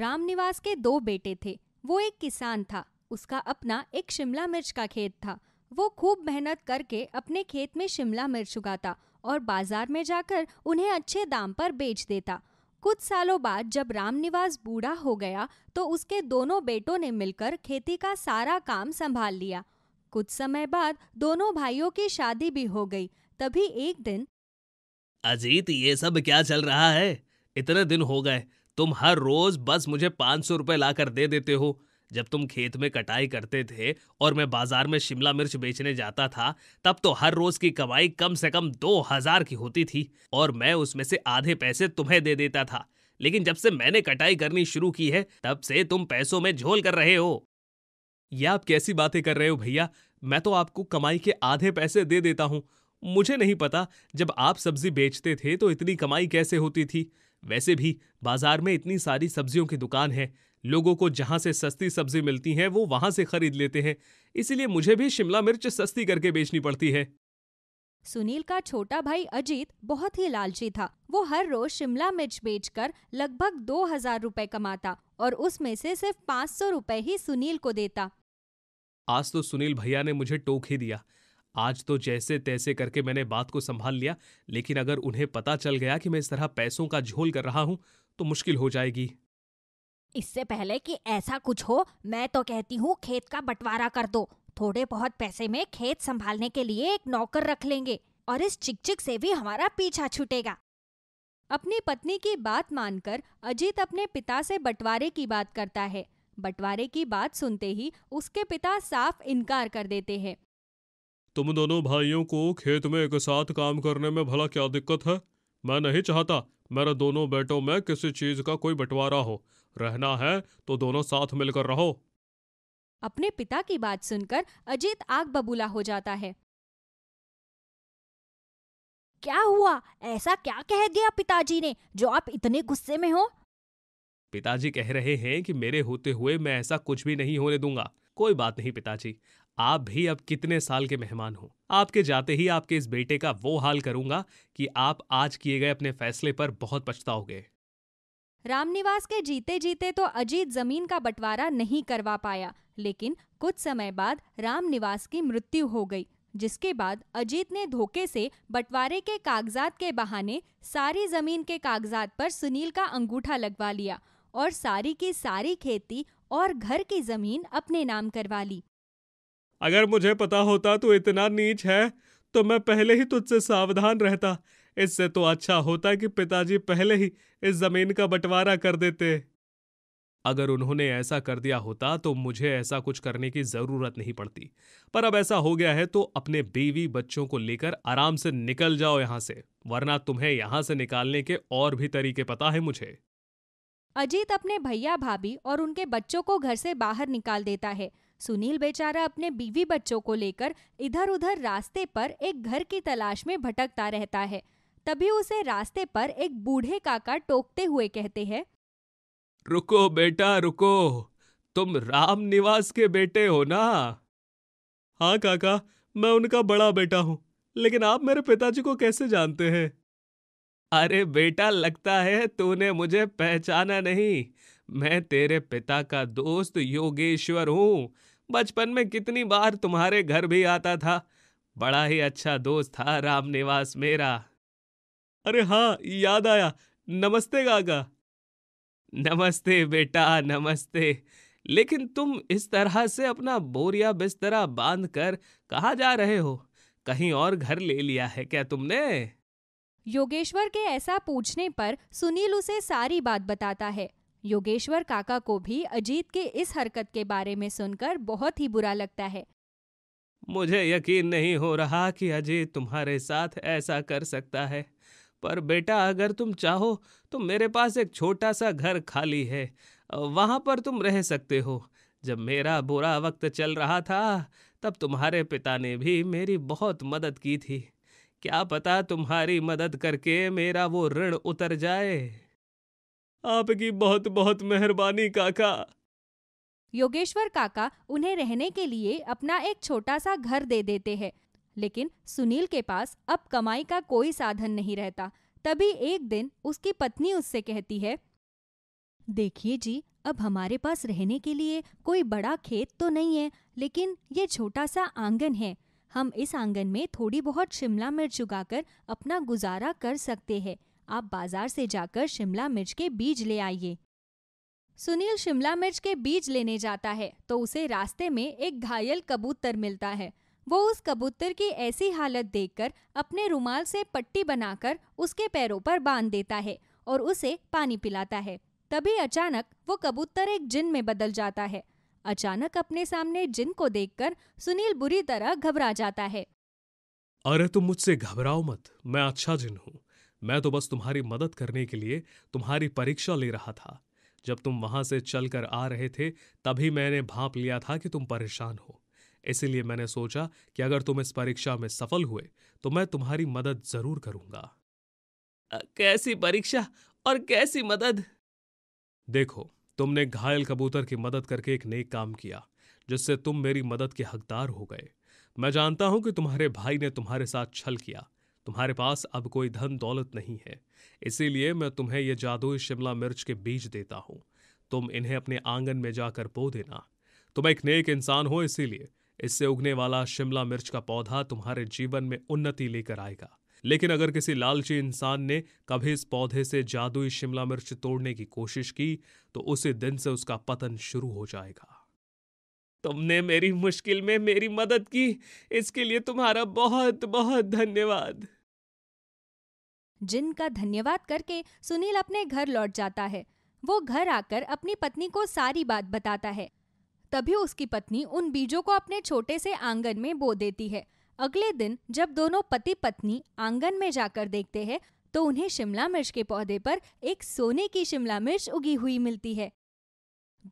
रामनिवास के दो बेटे थे वो एक किसान था उसका अपना एक शिमला मिर्च का खेत था वो खूब मेहनत करके अपने खेत में शिमला मिर्च उगाता और बाजार में जाकर उन्हें अच्छे दाम पर बेच देता कुछ सालों बाद जब रामनिवास बूढ़ा हो गया तो उसके दोनों बेटों ने मिलकर खेती का सारा काम संभाल लिया कुछ समय बाद दोनों भाइयों की शादी भी हो गई तभी एक दिन अजीत ये सब क्या चल रहा है इतने दिन हो गए तुम हर रोज बस मुझे पांच सौ रुपए लाकर दे देते हो जब तुम खेत में कटाई करते थे और मैं बाजार में शिमला मिर्च बेचने जाता था तब तो हर रोज की कमाई कम से कम दो हजार की होती थी और मैं उसमें से आधे पैसे तुम्हें दे देता था लेकिन जब से मैंने कटाई करनी शुरू की है तब से तुम पैसों में झोल कर रहे हो यह आप कैसी बातें कर रहे हो भैया मैं तो आपको कमाई के आधे पैसे दे देता हूँ मुझे नहीं पता जब आप सब्जी बेचते थे तो इतनी कमाई कैसे होती थी वैसे भी बाजार में इतनी सारी सब्जियों की दुकान है लोगों को जहां से सस्ती सब्जी मिलती है वो वहां से खरीद लेते हैं इसीलिए मुझे भी शिमला मिर्च सस्ती करके बेचनी पड़ती है सुनील का छोटा भाई अजीत बहुत ही लालची था वो हर रोज शिमला मिर्च बेचकर लगभग दो हजार रूपए कमाता और उसमें से सिर्फ पाँच सौ रूपए ही सुनील को देता आज तो सुनील भैया ने मुझे टोक ही दिया आज तो जैसे तैसे करके मैंने बात को संभाल लिया लेकिन अगर उन्हें पता चल गया कि मैं इस तरह पैसों का झोल कर रहा हूँ तो मुश्किल हो जाएगी इससे पहले कि ऐसा कुछ हो मैं तो कहती हूँ खेत का बंटवारा कर दो थोड़े बहुत पैसे में खेत संभालने के लिए एक नौकर रख लेंगे और इस चिकचिक से भी हमारा पीछा छूटेगा अपनी पत्नी की बात मानकर अजीत अपने पिता से बंटवारे की बात करता है बंटवारे की बात सुनते ही उसके पिता साफ इनकार कर देते हैं तुम दोनों भाइयों को खेत में एक साथ काम करने में भला क्या दिक्कत है मैं नहीं चाहता मेरे दोनों बेटों में किसी चीज का कोई बंटवारा हो रहना है तो दोनों साथ मिलकर रहो अपने पिता की बात सुनकर अजीत आग बबूला हो जाता है क्या हुआ ऐसा क्या कह दिया पिताजी ने जो आप इतने गुस्से में हो पिताजी कह रहे हैं कि मेरे होते हुए मैं ऐसा कुछ भी नहीं होने दूंगा कोई बात नहीं पिताजी आप भी अब कितने साल के मेहमान हो आपके जाते ही आपके इस बेटे का वो हाल करूंगा कि आप आज किए गए अपने फैसले पर बहुत पछताओगे रामनिवास के जीते जीते तो अजीत जमीन का बंटवारा नहीं करवा पाया लेकिन कुछ समय बाद रामनिवास की मृत्यु हो गई जिसके बाद अजीत ने धोखे से बंटवारे के कागजात के बहाने सारी जमीन के कागजात पर सुनील का अंगूठा लगवा लिया और सारी की सारी खेती और घर की जमीन अपने नाम करवा ली अगर मुझे पता होता तू इतना नीच है तो मैं पहले ही तुझसे सावधान रहता इससे तो अच्छा होता कि पिताजी पहले ही इस जमीन का बंटवारा कर देते अगर उन्होंने ऐसा कर दिया होता तो मुझे ऐसा कुछ करने की जरूरत नहीं पड़ती पर अब ऐसा हो गया है तो अपने बीवी बच्चों को लेकर आराम से निकल जाओ यहां से वरना तुम्हें यहां से निकालने के और भी तरीके पता है मुझे अजीत अपने भैया भाभी और उनके बच्चों को घर से बाहर निकाल देता है सुनील बेचारा अपने बीवी बच्चों को लेकर इधर उधर रास्ते पर एक घर की तलाश में भटकता रहता है तभी उसे रास्ते पर एक बूढ़े काका टोकते हुए कहते हैं रुको बेटा रुको तुम राम निवास के बेटे हो ना हाँ काका मैं उनका बड़ा बेटा हूँ लेकिन आप मेरे पिताजी को कैसे जानते हैं अरे बेटा लगता है तूने मुझे पहचाना नहीं मैं तेरे पिता का दोस्त योगेश्वर हूँ बचपन में कितनी बार तुम्हारे घर भी आता था बड़ा ही अच्छा दोस्त था रामनिवास मेरा अरे हाँ याद आया नमस्ते गागा नमस्ते बेटा नमस्ते लेकिन तुम इस तरह से अपना बोरिया बिस्तरा बांध कर कहा जा रहे हो कहीं और घर ले लिया है क्या तुमने योगेश्वर के ऐसा पूछने पर सुनील उसे सारी बात बताता है योगेश्वर काका को भी अजीत के इस हरकत के बारे में सुनकर बहुत ही बुरा लगता है मुझे यकीन नहीं हो रहा कि अजीत तुम्हारे साथ ऐसा कर सकता है पर बेटा अगर तुम चाहो तो मेरे पास एक छोटा सा घर खाली है वहाँ पर तुम रह सकते हो जब मेरा बुरा वक्त चल रहा था तब तुम्हारे पिता ने भी मेरी बहुत मदद की थी क्या पता तुम्हारी मदद करके मेरा वो ऋण उतर जाए आपकी बहुत बहुत मेहरबानी काका योगेश्वर काका उन्हें रहने के लिए अपना एक छोटा सा घर दे देते हैं लेकिन सुनील के पास अब कमाई का कोई साधन नहीं रहता तभी एक दिन उसकी पत्नी उससे कहती है देखिए जी अब हमारे पास रहने के लिए कोई बड़ा खेत तो नहीं है लेकिन ये छोटा सा आंगन है हम इस आंगन में थोड़ी बहुत शिमला मिर्च उगाकर अपना गुजारा कर सकते हैं आप बाजार से जाकर शिमला मिर्च के बीज ले आइए सुनील शिमला मिर्च के बीज लेने जाता है तो उसे रास्ते में एक घायल कबूतर मिलता है वो उस कबूतर की ऐसी हालत देखकर अपने रुमाल से पट्टी बनाकर उसके पैरों पर बांध देता है और उसे पानी पिलाता है तभी अचानक वो कबूतर एक जिन में बदल जाता है अचानक अपने सामने जिन को देखकर सुनील बुरी तरह घबरा जाता है अरे तुम मुझसे घबराओ मत मैं अच्छा जिन हूँ मैं तो बस तुम्हारी मदद करने के लिए तुम्हारी परीक्षा ले रहा था जब तुम वहां से चल कर आ रहे थे तभी मैंने भाप लिया था कि तुम परेशान हो इसीलिए मैंने सोचा कि अगर तुम इस परीक्षा में सफल हुए तो मैं तुम्हारी मदद जरूर करूंगा कैसी परीक्षा और कैसी मदद देखो तुमने घायल कबूतर की मदद करके एक नेक काम किया जिससे तुम मेरी मदद के हकदार हो गए मैं जानता हूं कि तुम्हारे भाई ने तुम्हारे साथ छल किया तुम्हारे पास अब कोई धन दौलत नहीं है इसीलिए मैं तुम्हें ये जादुई शिमला मिर्च के बीज देता हूँ तुम इन्हें अपने आंगन में जाकर बो देना तुम एक नेक इंसान हो इसीलिए इससे उगने वाला शिमला मिर्च का पौधा तुम्हारे जीवन में उन्नति लेकर आएगा लेकिन अगर किसी लालची इंसान ने कभी इस पौधे से जादुई शिमला मिर्च तोड़ने की कोशिश की तो उसी दिन से उसका पतन शुरू हो जाएगा तुमने मेरी मुश्किल में मेरी मदद की इसके लिए तुम्हारा बहुत बहुत धन्यवाद जिन का धन्यवाद करके सुनील अपने घर लौट जाता है वो घर आकर अपनी पत्नी को सारी बात बताता है तभी उसकी पत्नी उन बीजों को अपने छोटे से आंगन में बो देती है अगले दिन जब दोनों पति पत्नी आंगन में जाकर देखते हैं तो उन्हें शिमला मिर्च के पौधे पर एक सोने की शिमला मिर्च उगी हुई मिलती है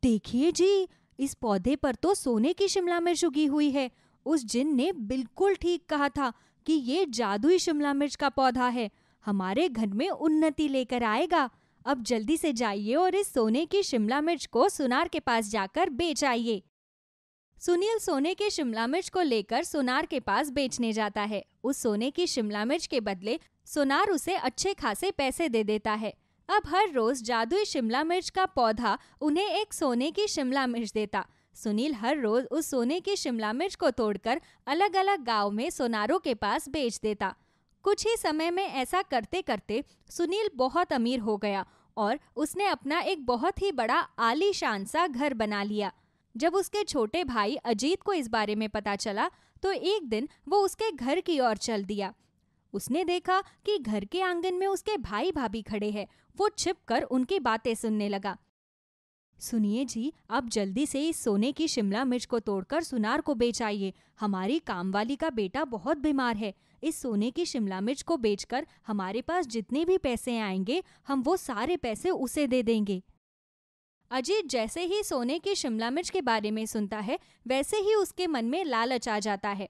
देखिए जी इस पौधे पर तो सोने की शिमला मिर्च उगी हुई है उस जिन ने बिल्कुल ठीक कहा था कि ये जादुई शिमला मिर्च का पौधा है हमारे घर में उन्नति लेकर आएगा अब जल्दी से जाइए और इस सोने की शिमला मिर्च को सुनार के पास जाकर बेच आइए सुनील सोने के शिमला मिर्च को लेकर सोनार के पास बेचने जाता है उस सोने की शिमला मिर्च के बदले सोनार उसे अच्छे खासे पैसे दे देता है अब हर रोज जादुई शिमला मिर्च का पौधा उन्हें एक सोने की शिमला मिर्च देता सुनील हर रोज उस सोने की शिमला मिर्च को तोड़कर अलग अलग गांव में सोनारों के पास बेच देता कुछ ही समय में ऐसा करते करते सुनील बहुत अमीर हो गया और उसने अपना एक बहुत ही बड़ा आलीशान सा घर बना लिया जब उसके छोटे भाई अजीत को इस बारे में पता चला तो एक दिन वो उसके घर की ओर चल दिया उसने देखा कि घर के आंगन में उसके भाई भाभी खड़े हैं वो छिप कर उनकी बातें सुनने लगा सुनिए जी अब जल्दी से इस सोने की शिमला मिर्च को तोड़कर सुनार को बेच आइए हमारी कामवाली का बेटा बहुत बीमार है इस सोने की शिमला मिर्च को बेचकर हमारे पास जितने भी पैसे आएंगे हम वो सारे पैसे उसे दे देंगे अजीत जैसे ही सोने की शिमला मिर्च के बारे में सुनता है वैसे ही उसके मन में लालच आ जाता है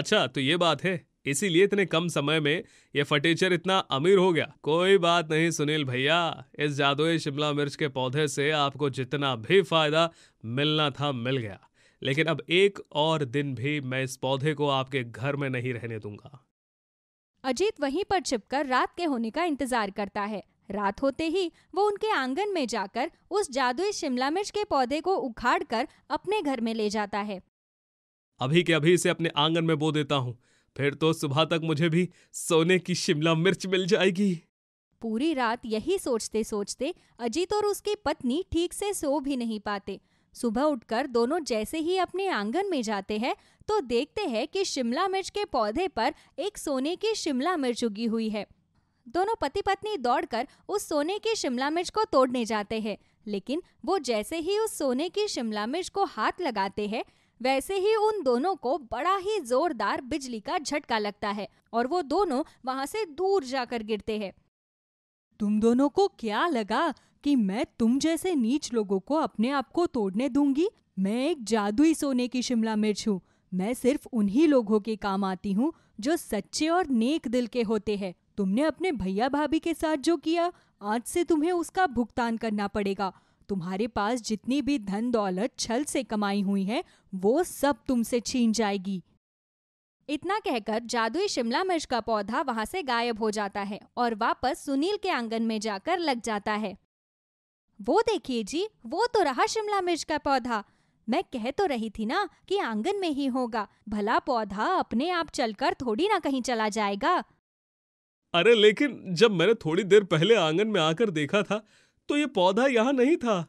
अच्छा तो ये बात है इसीलिए इतने कम समय में ये फर्टीचर इतना अमीर हो गया कोई बात नहीं सुनील भैया इस जादुई शिमला मिर्च के पौधे से आपको जितना भी फायदा मिलना था मिल गया लेकिन अब एक और दिन भी मैं इस पौधे को आपके घर में नहीं रहने दूंगा अजीत वहीं पर छिपकर रात के होने का इंतजार करता है रात होते ही वो उनके आंगन में जाकर उस जादुई शिमला मिर्च के पौधे को उखाड़ कर अपने घर में ले जाता है अभी के अभी इसे अपने आंगन में बो देता हूँ फिर तो सुबह तक मुझे भी सोने की शिमला मिर्च मिल जाएगी पूरी रात यही सोचते सोचते अजीत और उसकी पत्नी ठीक से सो भी नहीं पाते सुबह उठकर दोनों जैसे ही अपने आंगन में जाते हैं तो देखते हैं कि शिमला मिर्च के पौधे पर एक सोने की शिमला मिर्च उगी हुई है दोनों पति पत्नी दौड़कर उस सोने की शिमला मिर्च को तोड़ने जाते हैं लेकिन वो जैसे ही उस सोने की शिमला मिर्च को हाथ लगाते हैं वैसे ही उन दोनों को बड़ा ही जोरदार बिजली का झटका लगता है और वो दोनों वहां से दूर जाकर गिरते हैं तुम दोनों को क्या लगा कि मैं तुम जैसे नीच लोगों को अपने आप को तोड़ने दूंगी मैं एक जादुई सोने की शिमला मिर्च हूँ मैं सिर्फ उन्हीं लोगों के काम आती हूँ जो सच्चे और नेक दिल के होते हैं तुमने अपने भैया भाभी के साथ जो किया आज से तुम्हें उसका भुगतान करना पड़ेगा तुम्हारे पास जितनी भी धन दौलत छल से कमाई हुई है वो सब तुमसे छीन जाएगी इतना कहकर जादुई शिमला मिर्च का पौधा वहां से गायब हो जाता है और वापस सुनील के आंगन में जाकर लग जाता है वो देखिए जी वो तो रहा शिमला मिर्च का पौधा मैं कह तो रही थी ना कि आंगन में ही होगा भला पौधा अपने आप चलकर थोड़ी ना कहीं चला जाएगा अरे लेकिन जब मैंने थोड़ी देर पहले आंगन में आकर देखा था तो ये पौधा यहाँ नहीं था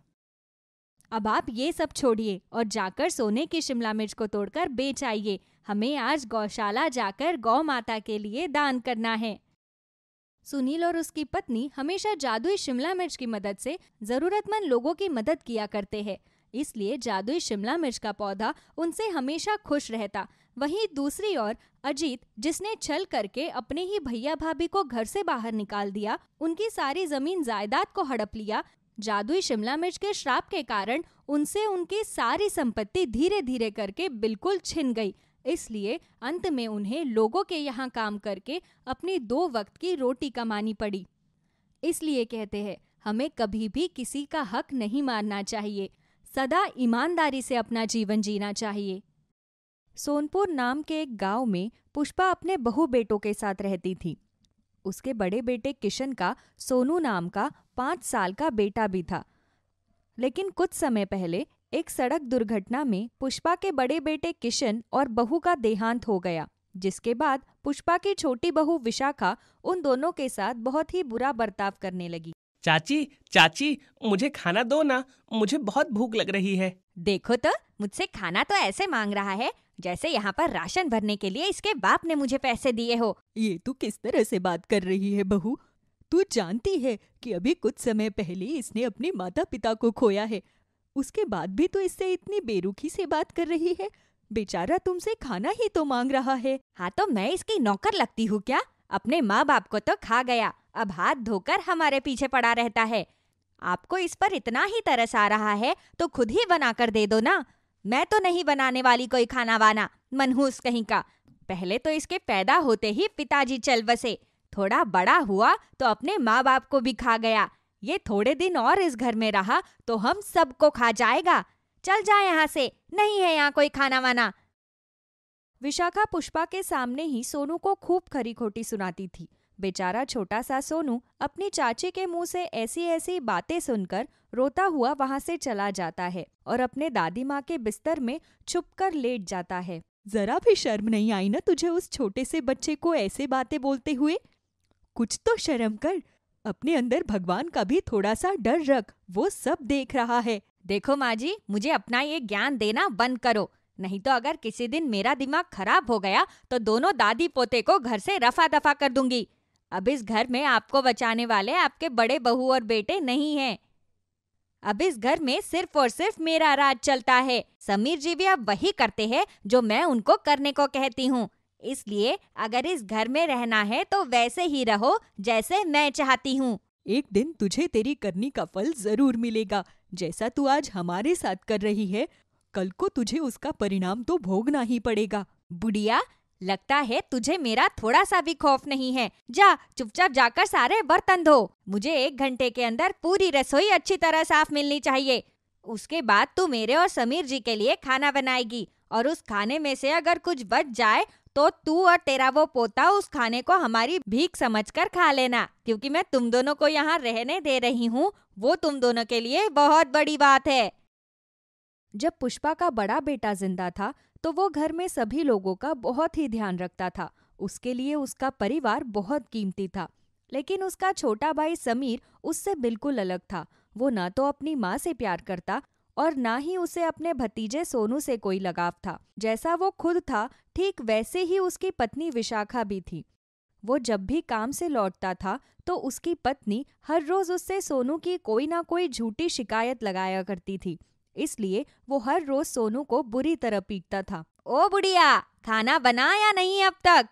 अब आप ये सब छोड़िए और जाकर सोने की शिमला मिर्च को तोड़कर बेच आइए हमें आज गौशाला जाकर गौ माता के लिए दान करना है सुनील और उसकी पत्नी हमेशा जादुई शिमला मिर्च की मदद से जरूरतमंद लोगों की मदद किया करते हैं इसलिए जादुई शिमला मिर्च का पौधा उनसे हमेशा खुश रहता वहीं दूसरी ओर अजीत जिसने छल करके अपने ही भैया भाभी को घर से बाहर निकाल दिया उनकी सारी जमीन जायदाद को हड़प लिया जादुई शिमला मिर्च के श्राप के कारण उनसे उनकी सारी संपत्ति धीरे धीरे करके बिल्कुल छिन गई इसलिए अंत में उन्हें लोगों के यहाँ काम करके अपनी दो वक्त की रोटी कमानी पड़ी इसलिए कहते हैं हमें कभी भी किसी का हक नहीं मारना चाहिए सदा ईमानदारी से अपना जीवन जीना चाहिए सोनपुर नाम के एक गांव में पुष्पा अपने बहु बेटों के साथ रहती थी उसके बड़े बेटे किशन का सोनू नाम का पाँच साल का बेटा भी था लेकिन कुछ समय पहले एक सड़क दुर्घटना में पुष्पा के बड़े बेटे किशन और बहू का देहांत हो गया जिसके बाद पुष्पा की छोटी बहू विशाखा उन दोनों के साथ बहुत ही बुरा बर्ताव करने लगी चाची चाची मुझे खाना दो ना मुझे बहुत भूख लग रही है देखो तो मुझसे खाना तो ऐसे मांग रहा है जैसे यहाँ पर राशन भरने के लिए इसके बाप ने मुझे पैसे दिए हो ये तू किस तरह से बात कर रही है बहू तू जानती है कि अभी कुछ समय पहले इसने अपने माता पिता को खोया है उसके बाद भी तू तो इससे इतनी बेरुखी से बात कर रही है बेचारा तुमसे खाना ही तो मांग रहा है हाँ तो मैं इसकी नौकर लगती हूँ क्या अपने माँ बाप को तो खा गया अब हाथ धोकर हमारे पीछे पड़ा रहता है आपको इस पर इतना ही तरस आ रहा है तो खुद ही बनाकर दे दो ना मैं तो नहीं बनाने वाली कोई खाना वाना मनहूस कहीं का पहले तो इसके पैदा होते ही पिताजी चल बसे थोड़ा बड़ा हुआ तो अपने माँ बाप को भी खा गया ये थोड़े दिन और इस घर में रहा तो हम सबको खा जाएगा चल जाए यहाँ से नहीं है यहाँ कोई खाना वाना विशाखा पुष्पा के सामने ही सोनू को खूब खरी खोटी सुनाती थी बेचारा छोटा सा सोनू अपने चाची के मुंह से ऐसी ऐसी बातें सुनकर रोता हुआ वहां से चला जाता है और अपने दादी माँ के बिस्तर में छुप कर लेट जाता है जरा भी शर्म नहीं आई ना तुझे उस छोटे से बच्चे को ऐसे बातें बोलते हुए कुछ तो शर्म कर अपने अंदर भगवान का भी थोड़ा सा डर रख वो सब देख रहा है देखो माँ जी मुझे अपना ये ज्ञान देना बंद करो नहीं तो अगर किसी दिन मेरा दिमाग खराब हो गया तो दोनों दादी पोते को घर से रफा दफा कर दूंगी अब इस घर में आपको बचाने वाले आपके बड़े बहू और बेटे नहीं हैं। अब इस घर में सिर्फ और सिर्फ मेरा राज चलता है समीर जी भी अब वही करते हैं जो मैं उनको करने को कहती हूँ इसलिए अगर इस घर में रहना है तो वैसे ही रहो जैसे मैं चाहती हूँ एक दिन तुझे तेरी करनी का फल जरूर मिलेगा जैसा तू आज हमारे साथ कर रही है कल को तुझे उसका परिणाम तो भोगना ही पड़ेगा बुढ़िया लगता है तुझे मेरा थोड़ा सा भी खौफ नहीं है जा चुपचाप जाकर सारे बर्तन धो मुझे एक घंटे के अंदर पूरी रसोई अच्छी तरह साफ मिलनी चाहिए उसके बाद तू मेरे और समीर जी के लिए खाना बनाएगी और उस खाने में से अगर कुछ बच जाए तो तू और तेरा वो पोता उस खाने को हमारी भीख समझकर खा लेना क्योंकि मैं तुम दोनों को यहाँ रहने दे रही हूँ वो तुम दोनों के लिए बहुत बड़ी बात है जब पुष्पा का बड़ा बेटा जिंदा था तो वो घर में सभी लोगों का बहुत ही ध्यान रखता था उसके लिए उसका परिवार बहुत कीमती था लेकिन उसका छोटा भाई समीर उससे बिल्कुल अलग था वो ना तो अपनी माँ से प्यार करता और ना ही उसे अपने भतीजे सोनू से कोई लगाव था जैसा वो खुद था ठीक वैसे ही उसकी पत्नी विशाखा भी थी वो जब भी काम से लौटता था तो उसकी पत्नी हर रोज उससे सोनू की कोई ना कोई झूठी शिकायत लगाया करती थी इसलिए वो हर रोज सोनू को बुरी तरह पीटता था ओ बुढ़िया खाना बनाया नहीं अब तक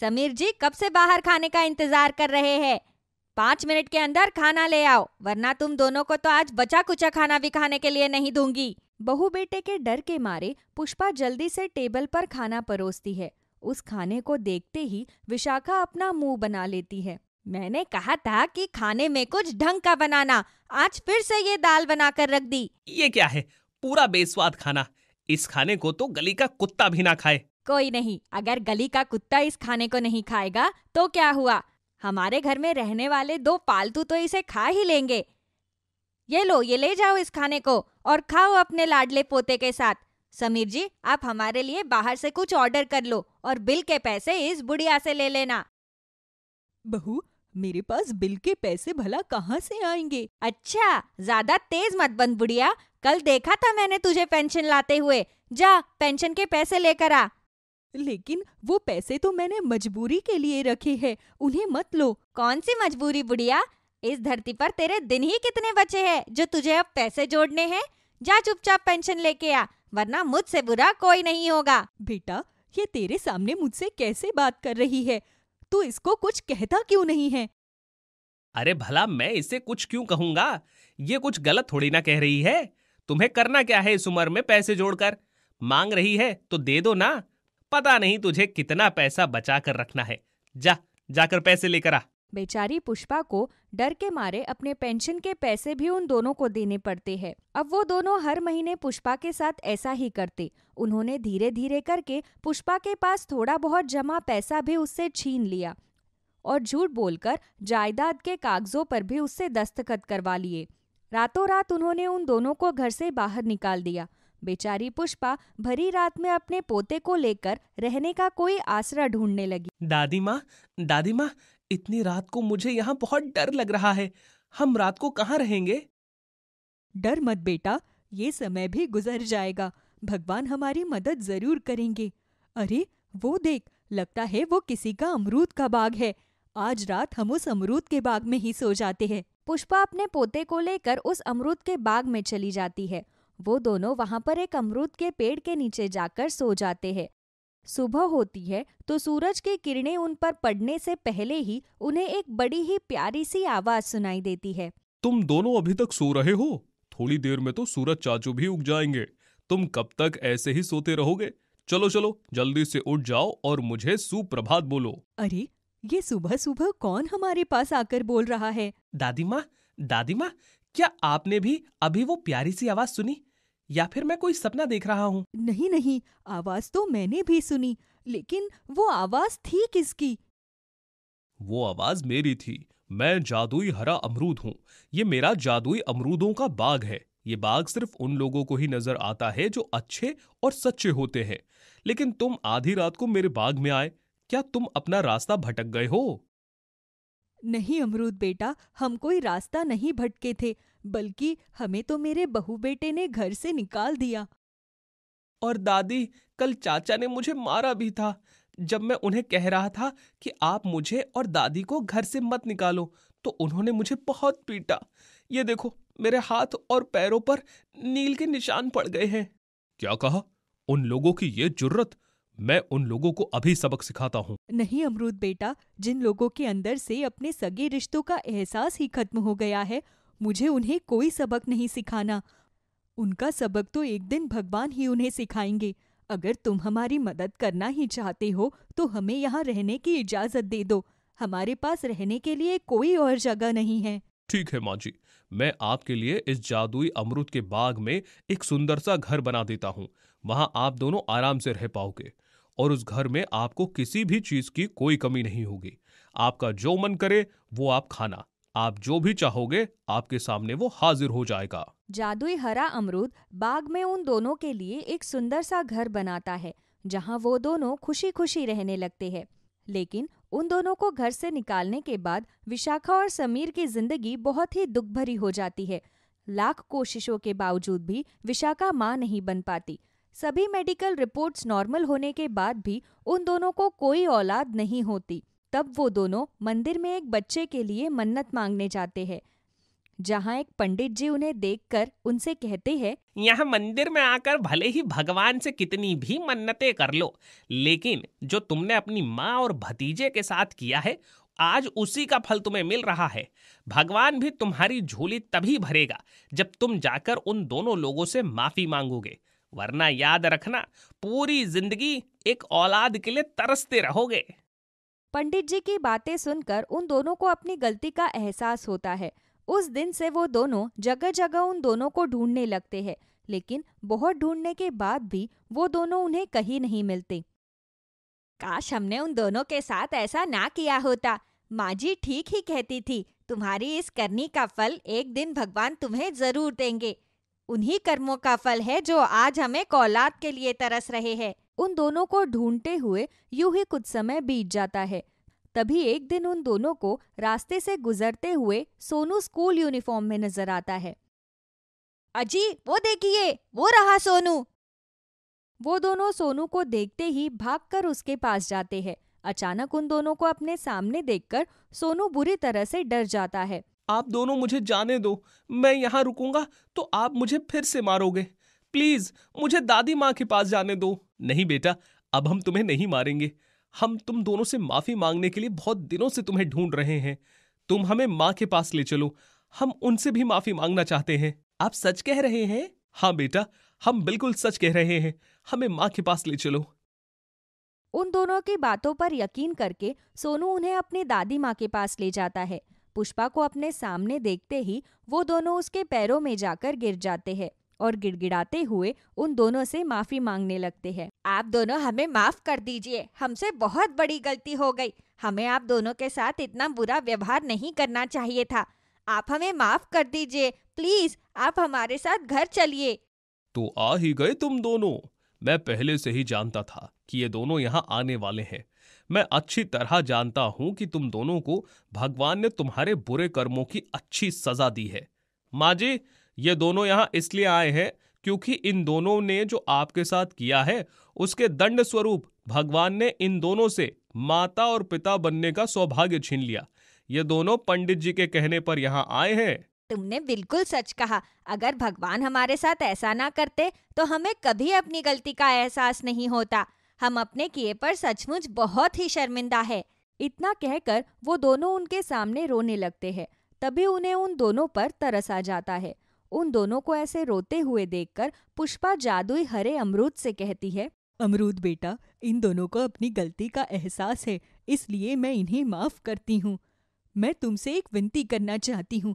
समीर जी कब से बाहर खाने का इंतजार कर रहे हैं पांच मिनट के अंदर खाना ले आओ वरना तुम दोनों को तो आज बचा कुचा खाना भी खाने के लिए नहीं दूंगी बहु बेटे के डर के मारे पुष्पा जल्दी से टेबल पर खाना परोसती है उस खाने को देखते ही विशाखा अपना मुंह बना लेती है मैंने कहा था कि खाने में कुछ ढंग का बनाना आज फिर से ये दाल बना कर रख दी ये क्या है पूरा बेस्वाद खाना इस खाने को तो गली का कुत्ता भी ना खाए कोई नहीं अगर गली का कुत्ता इस खाने को नहीं खाएगा तो क्या हुआ हमारे घर में रहने वाले दो पालतू तो इसे खा ही लेंगे ये लो ये ले जाओ इस खाने को और खाओ अपने लाडले पोते के साथ समीर जी आप हमारे लिए बाहर से कुछ ऑर्डर कर लो और बिल के पैसे इस बुढ़िया से ले लेना बहू मेरे पास बिल के पैसे भला कहाँ से आएंगे अच्छा ज्यादा तेज मत बन बुढ़िया कल देखा था मैंने तुझे पेंशन लाते हुए जा पेंशन के पैसे लेकर आ लेकिन वो पैसे तो मैंने मजबूरी के लिए रखे हैं उन्हें मत लो कौन सी मजबूरी बुढ़िया इस धरती पर तेरे दिन ही कितने बचे हैं जो तुझे अब पैसे जोड़ने हैं जा चुपचाप पेंशन लेके आ वरना मुझसे बुरा कोई नहीं होगा बेटा ये तेरे सामने मुझसे कैसे बात कर रही है तू तो इसको कुछ कहता क्यों नहीं है अरे भला मैं इसे कुछ क्यों कहूंगा ये कुछ गलत थोड़ी ना कह रही है तुम्हें करना क्या है इस उम्र में पैसे जोड़कर मांग रही है तो दे दो ना पता नहीं तुझे कितना पैसा बचा कर रखना है जा जाकर पैसे लेकर आ बेचारी पुष्पा को डर के मारे अपने पेंशन के पैसे भी उन दोनों को देने पड़ते हैं अब वो दोनों हर महीने पुष्पा के साथ ऐसा ही करते उन्होंने धीरे धीरे करके पुष्पा के पास थोड़ा बहुत जमा पैसा भी उससे छीन लिया और झूठ बोलकर जायदाद के कागजों पर भी उससे दस्तखत करवा लिए रातों रात उन्होंने उन दोनों को घर से बाहर निकाल दिया बेचारी पुष्पा भरी रात में अपने पोते को लेकर रहने का कोई आसरा ढूंढने लगी दादी माँ दादी माँ इतनी रात को मुझे यहाँ बहुत डर लग रहा है हम रात को कहाँ रहेंगे डर मत बेटा ये समय भी गुजर जाएगा भगवान हमारी मदद जरूर करेंगे अरे वो देख लगता है वो किसी का अमरूद का बाग है आज रात हम उस अमरूद के बाग में ही सो जाते हैं पुष्पा अपने पोते को लेकर उस अमरूद के बाग में चली जाती है वो दोनों वहाँ पर एक अमरूद के पेड़ के नीचे जाकर सो जाते हैं सुबह होती है तो सूरज की किरणें उन पर पड़ने से पहले ही उन्हें एक बड़ी ही प्यारी सी आवाज सुनाई देती है तुम दोनों अभी तक सो रहे हो थोड़ी देर में तो सूरज चाचू भी उग जाएंगे तुम कब तक ऐसे ही सोते रहोगे चलो चलो जल्दी से उठ जाओ और मुझे सुप्रभात बोलो अरे ये सुबह सुबह कौन हमारे पास आकर बोल रहा है दादी माँ दादी माँ क्या आपने भी अभी वो प्यारी सी आवाज सुनी या फिर मैं कोई सपना देख रहा हूँ नहीं नहीं आवाज तो मैंने भी सुनी लेकिन वो आवाज थी किसकी वो आवाज मेरी थी मैं जादुई हरा अमरूद हूँ ये मेरा जादुई अमरूदों का बाग है ये बाग सिर्फ उन लोगों को ही नजर आता है जो अच्छे और सच्चे होते हैं लेकिन तुम आधी रात को मेरे बाग में आए क्या तुम अपना रास्ता भटक गए हो नहीं अमरूद बेटा हम कोई रास्ता नहीं भटके थे बल्कि हमें तो मेरे बहू बेटे ने घर से निकाल दिया और दादी कल चाचा ने मुझे मारा भी था जब मैं उन्हें कह रहा था कि आप मुझे और दादी को घर से मत निकालो तो उन्होंने मुझे बहुत पीटा ये देखो मेरे हाथ और पैरों पर नील के निशान पड़ गए हैं क्या कहा उन लोगों की ये जुर्रत मैं उन लोगों को अभी सबक सिखाता हूँ नहीं अमरूद बेटा जिन लोगों के अंदर से अपने सगे रिश्तों का एहसास ही खत्म हो गया है मुझे उन्हें कोई सबक नहीं सिखाना उनका सबक तो एक दिन भगवान ही उन्हें सिखाएंगे अगर तुम हमारी मदद करना ही चाहते हो तो हमें यहाँ रहने की इजाजत दे दो हमारे पास रहने के लिए कोई और जगह नहीं है ठीक है माँ जी मैं आपके लिए इस जादुई अमरुद के बाग में एक सुंदर सा घर बना देता हूँ वहाँ आप दोनों आराम से रह पाओगे और उस घर में आपको किसी भी चीज की कोई कमी नहीं होगी आपका जो मन करे वो आप खाना आप जो भी चाहोगे आपके सामने वो हाजिर हो जाएगा जादुई हरा अमरूद बाग में उन दोनों के लिए एक सुंदर सा घर बनाता है जहाँ वो दोनों खुशी खुशी रहने लगते हैं लेकिन उन दोनों को घर से निकालने के बाद विशाखा और समीर की जिंदगी बहुत ही दुख भरी हो जाती है लाख कोशिशों के बावजूद भी विशाखा माँ नहीं बन पाती सभी मेडिकल रिपोर्ट्स नॉर्मल होने के बाद भी उन दोनों को कोई औलाद नहीं होती तब वो दोनों मंदिर में एक बच्चे के लिए मन्नत मांगने जाते हैं जहाँ एक पंडित जी उन्हें देखकर उनसे कहते हैं यहाँ मंदिर में आकर भले ही भगवान से कितनी भी मन्नतें कर लो लेकिन जो तुमने अपनी माँ और भतीजे के साथ किया है आज उसी का फल तुम्हें मिल रहा है भगवान भी तुम्हारी झोली तभी भरेगा जब तुम जाकर उन दोनों लोगों से माफी मांगोगे वरना याद रखना पूरी जिंदगी एक औलाद के लिए तरसते रहोगे पंडित जी की बातें सुनकर उन दोनों को अपनी गलती का एहसास होता है उस दिन से वो दोनों जगह जगह उन दोनों को ढूंढने लगते हैं लेकिन बहुत ढूंढने के बाद भी वो दोनों उन्हें कहीं नहीं मिलते काश हमने उन दोनों के साथ ऐसा ना किया होता माँ जी ठीक ही कहती थी तुम्हारी इस करनी का फल एक दिन भगवान तुम्हें जरूर देंगे उन्हीं कर्मों का फल है जो आज हमें कौलाद के लिए तरस रहे हैं उन दोनों को ढूंढते हुए यूं ही कुछ समय बीत जाता है तभी एक दिन उन दोनों को रास्ते से गुजरते हुए सोनू स्कूल यूनिफॉर्म में नजर आता है अजी वो देखिए वो रहा सोनू वो दोनों सोनू को देखते ही भागकर उसके पास जाते हैं अचानक उन दोनों को अपने सामने देखकर सोनू बुरी तरह से डर जाता है आप दोनों मुझे जाने दो मैं यहाँ रुकूंगा तो आप मुझे फिर से मारोगे प्लीज मुझे दादी माँ के पास जाने दो नहीं बेटा अब हम तुम्हें नहीं मारेंगे हम तुम दोनों से माफी मांगने के लिए बहुत दिनों से तुम्हें ढूंढ रहे हैं तुम हमें माँ के पास ले चलो हम उनसे भी माफी मांगना चाहते हैं आप सच कह रहे हैं हाँ बेटा हम बिल्कुल सच कह रहे हैं हमें माँ के पास ले चलो उन दोनों की बातों पर यकीन करके सोनू उन्हें अपनी दादी माँ के पास ले जाता है पुष्पा को अपने सामने देखते ही वो दोनों उसके पैरों में जाकर गिर जाते हैं और गिड़गिड़ाते हुए उन दोनों से माफी मांगने लगते हैं आप दोनों हमें माफ कर दीजिए हमसे बहुत बड़ी गलती हो गई हमें आप दोनों के साथ इतना बुरा व्यवहार नहीं करना चाहिए था आप हमें माफ कर दीजिए प्लीज आप हमारे साथ घर चलिए तो आ ही गए तुम दोनों मैं पहले से ही जानता था कि ये दोनों यहाँ आने वाले हैं मैं अच्छी तरह जानता हूं कि तुम दोनों को भगवान ने तुम्हारे बुरे कर्मों की अच्छी सजा दी है माँ जी ये दोनों यहाँ इसलिए आए हैं क्योंकि इन दोनों ने जो आपके साथ किया है उसके दंड स्वरूप भगवान ने इन दोनों से माता और पिता बनने का सौभाग्य छीन लिया ये दोनों पंडित जी के कहने पर यहाँ आए हैं तुमने बिल्कुल सच कहा अगर भगवान हमारे साथ ऐसा ना करते तो हमें कभी अपनी गलती का एहसास नहीं होता हम अपने किए पर सचमुच बहुत ही शर्मिंदा है इतना कहकर वो दोनों उनके सामने रोने लगते हैं तभी उन्हें उन दोनों पर तरस आ जाता है उन दोनों को ऐसे रोते हुए देखकर पुष्पा जादुई हरे अमरूद से कहती है अमरूद बेटा इन दोनों को अपनी गलती का एहसास है इसलिए मैं इन्हें माफ करती हूँ मैं तुमसे एक विनती करना चाहती हूँ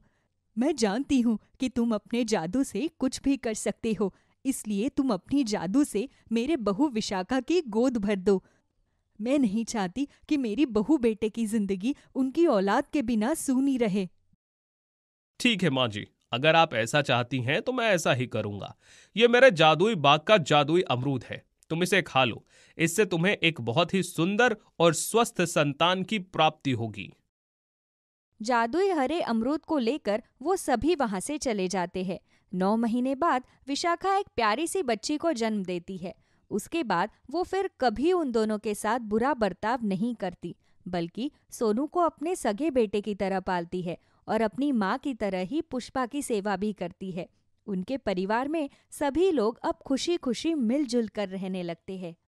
मैं जानती हूँ कि तुम अपने जादू से कुछ भी कर सकते हो इसलिए तुम अपनी जादू से मेरे बहु विशाखा की गोद भर दो मैं नहीं चाहती कि मेरी बहु बेटे की जिंदगी उनकी औलाद के बिना सूनी रहे ठीक है माँ जी अगर आप ऐसा चाहती हैं तो मैं ऐसा ही करूंगा ये मेरे जादुई बाग का जादुई अमरूद है तुम इसे खा लो इससे तुम्हें एक बहुत ही सुंदर और स्वस्थ संतान की प्राप्ति होगी जादुई हरे अमरूद को लेकर वो सभी वहां से चले जाते हैं नौ महीने बाद विशाखा एक प्यारी सी बच्ची को जन्म देती है उसके बाद वो फिर कभी उन दोनों के साथ बुरा बर्ताव नहीं करती बल्कि सोनू को अपने सगे बेटे की तरह पालती है और अपनी माँ की तरह ही पुष्पा की सेवा भी करती है उनके परिवार में सभी लोग अब खुशी खुशी मिलजुल कर रहने लगते हैं